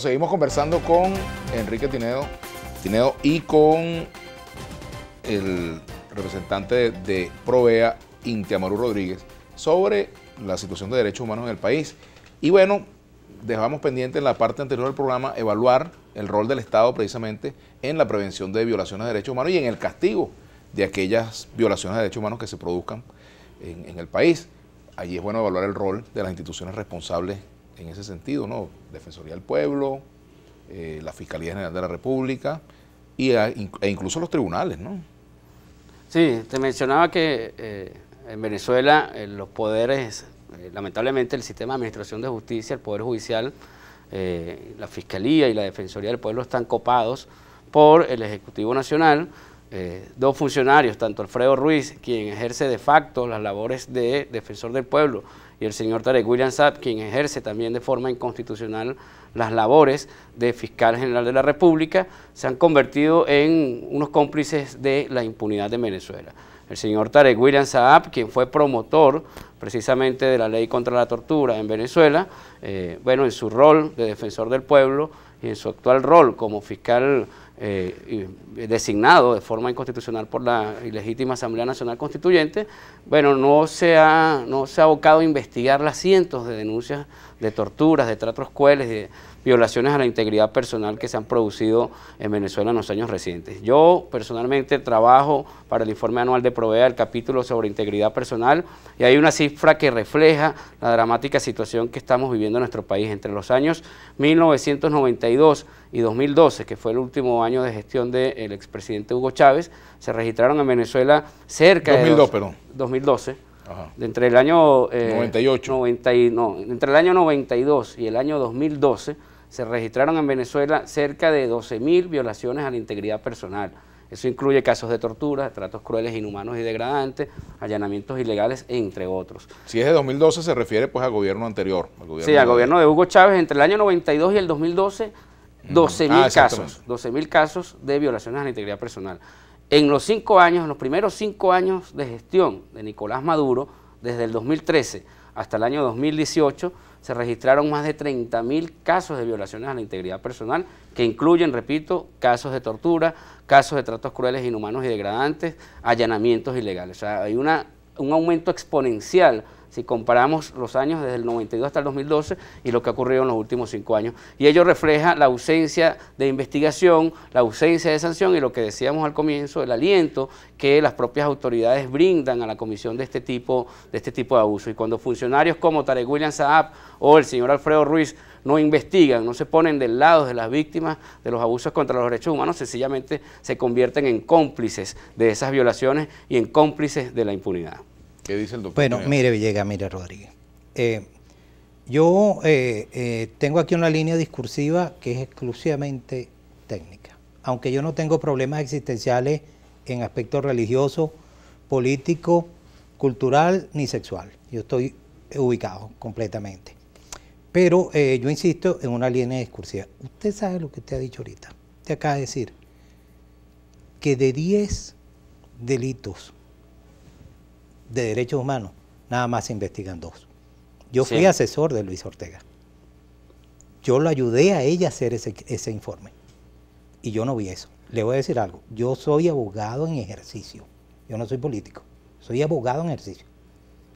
seguimos conversando con Enrique Tinedo, y con el representante de Provea, Intiamaru Rodríguez, sobre la situación de derechos humanos en el país. Y bueno, dejamos pendiente en la parte anterior del programa evaluar el rol del Estado precisamente en la prevención de violaciones de derechos humanos y en el castigo de aquellas violaciones de derechos humanos que se produzcan en, en el país. Allí es bueno evaluar el rol de las instituciones responsables en ese sentido, ¿no? Defensoría del Pueblo, eh, la Fiscalía General de la República e incluso los tribunales, ¿no? Sí, te mencionaba que eh, en Venezuela eh, los poderes, lamentablemente el sistema de administración de justicia, el Poder Judicial, la Fiscalía y la Defensoría del Pueblo están copados por el Ejecutivo Nacional, dos funcionarios, tanto Alfredo Ruiz, quien ejerce de facto las labores de defensor del pueblo, y el señor Tarek William Saab, quien ejerce también de forma inconstitucional las labores de fiscal general de la República, se han convertido en unos cómplices de la impunidad de Venezuela. El señor Tarek William Saab, quien fue promotor precisamente de la ley contra la tortura en Venezuela, eh, bueno, en su rol de defensor del pueblo y en su actual rol como fiscal eh, designado de forma inconstitucional por la ilegítima Asamblea Nacional Constituyente, bueno, no se ha, no se ha abocado a investigar las cientos de denuncias de torturas, de tratos crueles, de violaciones a la integridad personal que se han producido en Venezuela en los años recientes. Yo personalmente trabajo para el informe anual de Provea el capítulo sobre integridad personal y hay una cifra que refleja la dramática situación que estamos viviendo en nuestro país entre los años 1992 y 2012, que fue el último año de gestión del expresidente Hugo Chávez, se registraron en Venezuela cerca de... ¿2002, perdón. 2012. Ajá. entre el año... 98. Eh, no, entre el año 92 y el año 2012 se registraron en Venezuela cerca de 12.000 violaciones a la integridad personal. Eso incluye casos de tortura, tratos crueles, inhumanos y degradantes, allanamientos ilegales, entre otros. Si es de 2012, se refiere pues al gobierno anterior. sí, al gobierno de Hugo Chávez. Entre el año 92 y el 2012 12.000 mil ah, casos, 12.000 pues. casos de violaciones a la integridad personal. En los cinco años, en los primeros cinco años de gestión de Nicolás Maduro, desde el 2013 hasta el año 2018, se registraron más de 30.000 casos de violaciones a la integridad personal, que incluyen, repito, casos de tortura, casos de tratos crueles, inhumanos y degradantes, allanamientos ilegales. O sea, hay una, un aumento exponencial si comparamos los años desde el 92 hasta el 2012 y lo que ha ocurrido en los últimos cinco años. Y ello refleja la ausencia de investigación, la ausencia de sanción y lo que decíamos al comienzo, el aliento que las propias autoridades brindan a la comisión de este tipo de, este tipo de abuso. Y cuando funcionarios como Tarek William Saab o el señor Alfredo Ruiz no investigan, no se ponen del lado de las víctimas de los abusos contra los derechos humanos, sencillamente se convierten en cómplices de esas violaciones y en cómplices de la impunidad. ¿Qué dice el doctor? Bueno, mire Villega, mire Rodríguez. Eh, yo eh, eh, tengo aquí una línea discursiva que es exclusivamente técnica. Aunque yo no tengo problemas existenciales en aspecto religioso, político, cultural ni sexual. Yo estoy ubicado completamente. Pero yo insisto en una línea discursiva. Usted sabe lo que usted ha dicho ahorita. Usted acaba de decir que de 10 delitos de derechos humanos, nada más se investigan dos. Yo fui asesor de Luis Ortega. Yo lo ayudé a ella a hacer ese, informe. Y yo no vi eso. Le voy a decir algo. Yo soy abogado en ejercicio. Yo no soy político. Soy abogado en ejercicio.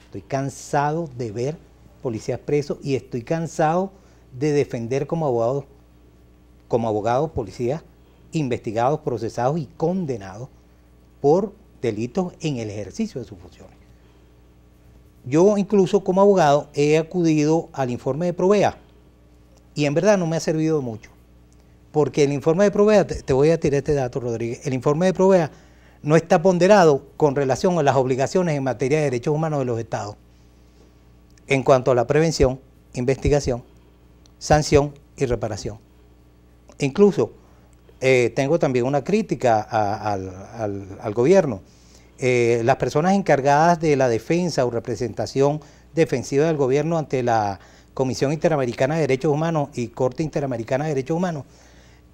Estoy cansado de ver policías presos y estoy cansado de defender como abogado, como abogado policías investigados, procesados y condenados por delitos en el ejercicio de sus funciones. Yo incluso como abogado he acudido al informe de Provea y en verdad no me ha servido mucho. Porque el informe de Provea, te, voy a tirar este dato, Rodríguez, el informe de Provea no está ponderado con relación a las obligaciones en materia de derechos humanos de los estados en cuanto a la prevención, investigación, sanción y reparación. Incluso eh, tengo también una crítica al, al gobierno eh, las personas encargadas de la defensa o representación defensiva del gobierno ante la Comisión Interamericana de Derechos Humanos y Corte Interamericana de Derechos Humanos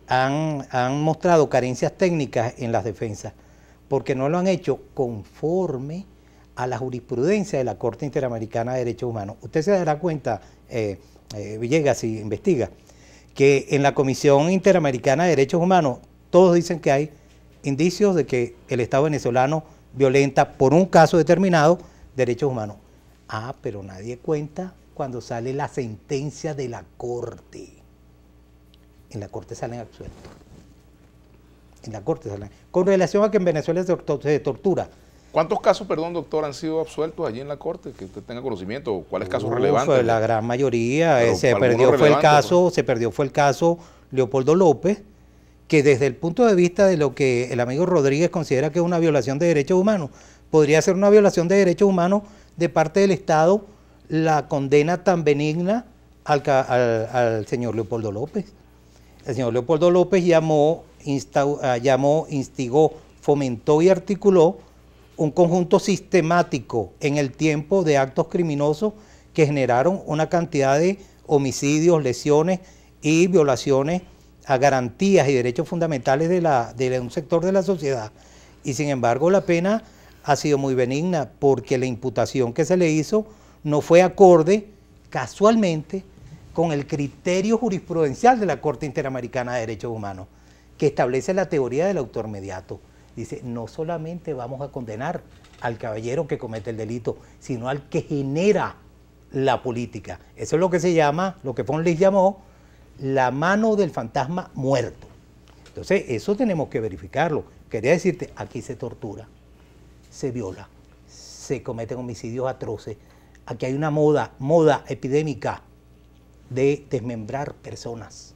han, han mostrado carencias técnicas en las defensas, porque no lo han hecho conforme a la jurisprudencia de la Corte Interamericana de Derechos Humanos. Usted se dará cuenta, eh, eh, Villegas, si investiga, que en la Comisión Interamericana de Derechos Humanos todos dicen que hay indicios de que el Estado venezolano violenta por un caso determinado, derechos humanos. Ah, pero nadie cuenta cuando sale la sentencia de la corte. En la corte salen absueltos. En la corte salen. Con relación a que en Venezuela se tortura. ¿Cuántos casos, perdón, doctor, han sido absueltos allí en la corte? Que usted tenga conocimiento, ¿cuáles casos relevantes? La gran mayoría, eh, se perdió fue el caso, se perdió fue el caso Leopoldo López, que desde el punto de vista de lo que el amigo Rodríguez considera que es una violación de derechos humanos, podría ser una violación de derechos humanos de parte del Estado la condena tan benigna al, señor Leopoldo López. El señor Leopoldo López llamó, llamó, instigó, fomentó y articuló un conjunto sistemático en el tiempo de actos criminosos que generaron una cantidad de homicidios, lesiones y violaciones a garantías y derechos fundamentales de, un sector de la sociedad. Y sin embargo la pena ha sido muy benigna porque la imputación que se le hizo no fue acorde casualmente con el criterio jurisprudencial de la Corte Interamericana de Derechos Humanos, que establece la teoría del autor mediato. Dice, no solamente vamos a condenar al caballero que comete el delito, sino al que genera la política. Eso es lo que se llama, lo que Fonlis llamó la mano del fantasma muerto. Entonces, eso tenemos que verificarlo. Quería decirte, aquí se tortura, se viola, se cometen homicidios atroces. Aquí hay una moda, moda epidémica de desmembrar personas,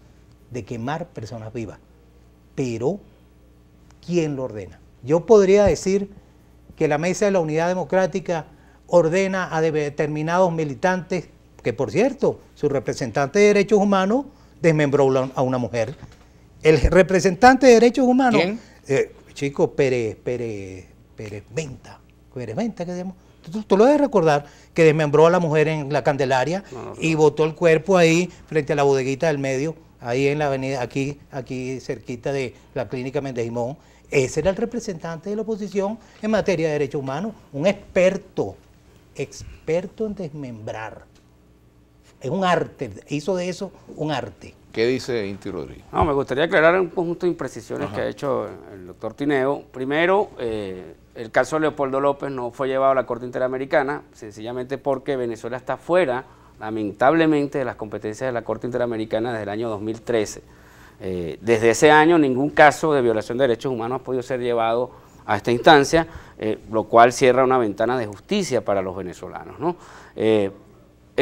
de quemar personas vivas. Pero, ¿quién lo ordena? Yo podría decir que la Mesa de la Unidad Democrática ordena a determinados militantes, que por cierto, su representante de derechos humanos desmembró a una mujer. El representante de derechos humanos, eh, chico Pérez, Pérez, Pérez Venta, Pérez Venta, que se Tú, lo debes recordar, que desmembró a la mujer en la Candelaria y botó el cuerpo ahí frente a la bodeguita del medio, ahí en la avenida, aquí, aquí cerquita de la clínica Mendejimón. Ese era el representante de la oposición en materia de derechos humanos, un experto, experto en desmembrar es un arte, hizo de eso un arte. ¿Qué dice Inti Rodríguez? No, me gustaría aclarar un conjunto de imprecisiones que ha hecho el doctor Tineo. Primero, eh, el caso de Leopoldo López no fue llevado a la Corte Interamericana, sencillamente porque Venezuela está fuera, lamentablemente, de las competencias de la Corte Interamericana desde el año 2013. Eh, desde ese año ningún caso de violación de derechos humanos ha podido ser llevado a esta instancia, eh, lo cual cierra una ventana de justicia para los venezolanos. ¿no?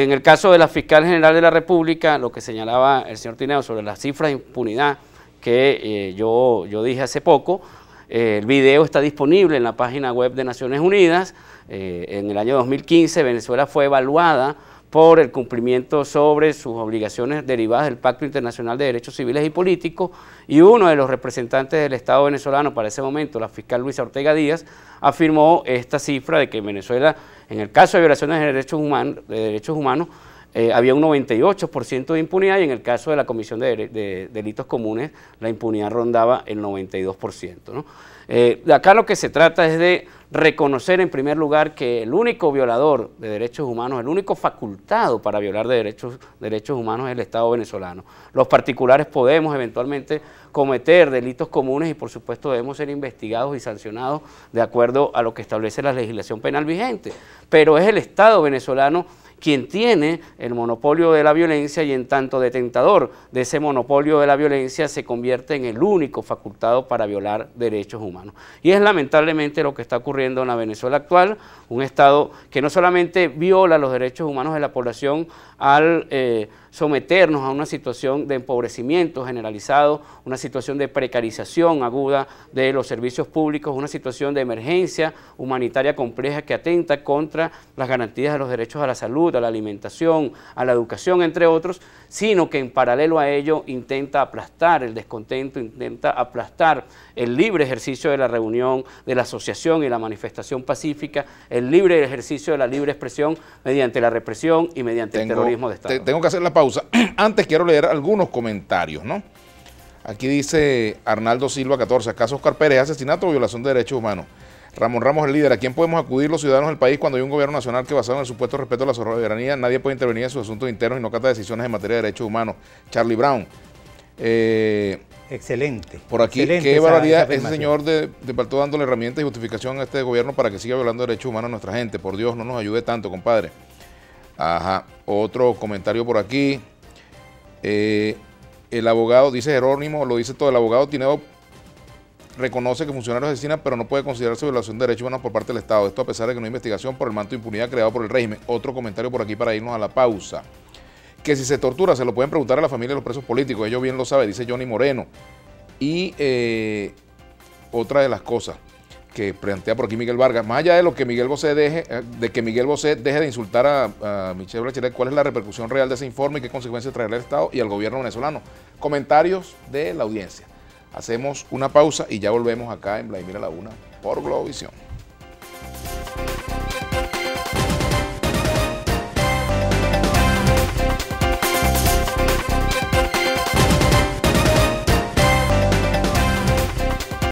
En el caso de la fiscal general de la República, lo que señalaba el señor Tineo sobre las cifras de impunidad que eh, yo, yo dije hace poco, eh, el video está disponible en la página web de Naciones Unidas. Eh, en el año 2015 Venezuela fue evaluada por el cumplimiento sobre sus obligaciones derivadas del Pacto Internacional de Derechos Civiles y Políticos y uno de los representantes del Estado venezolano para ese momento, la fiscal Luisa Ortega Díaz, afirmó esta cifra de que Venezuela, en el caso de violaciones de derechos humanos, de derechos humanos eh, había un 98% de impunidad y en el caso de la Comisión de, Delitos Comunes la impunidad rondaba el 92%. Eh, acá lo que se trata es de reconocer en primer lugar que el único violador de derechos humanos, el único facultado para violar de derechos, derechos humanos es el Estado venezolano. Los particulares podemos eventualmente cometer delitos comunes y por supuesto debemos ser investigados y sancionados de acuerdo a lo que establece la legislación penal vigente, pero es el Estado venezolano quien tiene el monopolio de la violencia y en tanto detentador de ese monopolio de la violencia se convierte en el único facultado para violar derechos humanos. Y es lamentablemente lo que está ocurriendo en la Venezuela actual, un Estado que no solamente viola los derechos humanos de la población al... Eh, someternos a una situación de empobrecimiento generalizado, una situación de precarización aguda de los servicios públicos, una situación de emergencia humanitaria compleja que atenta contra las garantías de los derechos a la salud, a la alimentación, a la educación, entre otros, sino que en paralelo a ello intenta aplastar el descontento, intenta aplastar el libre ejercicio de la reunión, de la asociación y la manifestación pacífica, el libre ejercicio de la libre expresión mediante la represión y mediante el terrorismo de Estado. tengo que hacer la pausa. Antes quiero leer algunos comentarios, ¿no? Aquí dice Arnaldo Silva 14, ¿acaso Oscar Pérez asesinato o violación de derechos humanos? Ramón Ramos, el líder, ¿a quién podemos acudir los ciudadanos del país cuando hay un gobierno nacional que basado en el supuesto respeto a la soberanía, nadie puede intervenir en sus asuntos internos y no cata decisiones en materia de derechos humanos? Charlie Brown. Eh, excelente. Por aquí, qué barbaridad. Ese señor de, de dándole herramientas y justificación a este gobierno para que siga violando derechos humanos a nuestra gente. Por Dios, no nos ayude tanto, compadre. Ajá. Otro comentario por aquí. Eh, el abogado, dice Jerónimo, lo dice todo, el abogado Tineo reconoce que funcionarios asesinan, pero no puede considerarse violación de derechos humanos por parte del Estado. Esto a pesar de que no hay investigación por el manto de impunidad creado por el régimen. Otro comentario por aquí para irnos a la pausa. Que si se tortura, se lo pueden preguntar a la familia de los presos políticos. Ellos bien lo saben, dice Johnny Moreno. Y eh, otra de las cosas que plantea por aquí Miguel Vargas, más allá de lo que Miguel Bosé deje, eh, de que Miguel Bosé deje de insultar a, Michelle Bachelet, ¿cuál es la repercusión real de ese informe y qué consecuencias traerá el Estado y al gobierno venezolano? Comentarios de la audiencia. Hacemos una pausa y ya volvemos acá en Vladimir a la por Globovisión.